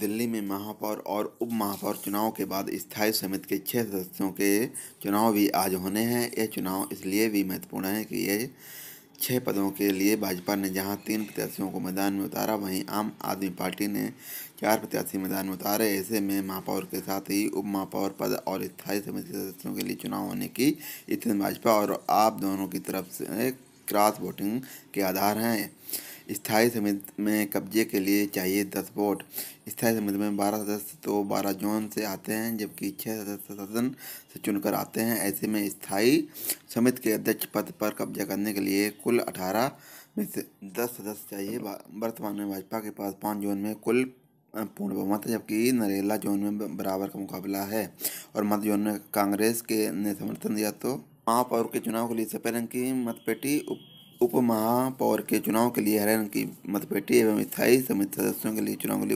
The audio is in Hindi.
दिल्ली में महापौर और उप महापौर चुनाव के बाद स्थायी समिति के छः सदस्यों के चुनाव भी आज होने हैं यह चुनाव इसलिए भी महत्वपूर्ण है कि ये छः पदों के लिए भाजपा ने जहां तीन प्रत्याशियों को मैदान में उतारा वहीं आम आदमी पार्टी ने चार प्रत्याशी मैदान में उतारे ऐसे में महापौर के साथ ही उप महापौर पद और स्थायी समिति सदस्यों के लिए चुनाव होने की स्थिति भाजपा और आप दोनों की तरफ से क्रॉस वोटिंग के आधार हैं स्थायी समिति में कब्जे के लिए चाहिए दस वोट स्थायी समिति में बारह सदस्य तो बारह जोन से आते हैं जबकि छः सदस्य सदन से चुनकर आते हैं ऐसे में स्थायी समिति के अध्यक्ष पद पर कब्जा करने के लिए कुल अठारह में से दस सदस्य चाहिए वर्तमान में भाजपा के पास पाँच जोन में कुल पूर्ण बहुमत है जबकि नरेला जोन में बराबर का मुकाबला है और मत जोन में कांग्रेस के ने समर्थन दिया तो आप और के चुनाव के लिए सफेद रंग की मतपेटी उप उप महापौर के चुनाव के लिए हरियाणा की मतपेटी एवं स्थायी समिति सदस्यों के लिए चुनाव के लिए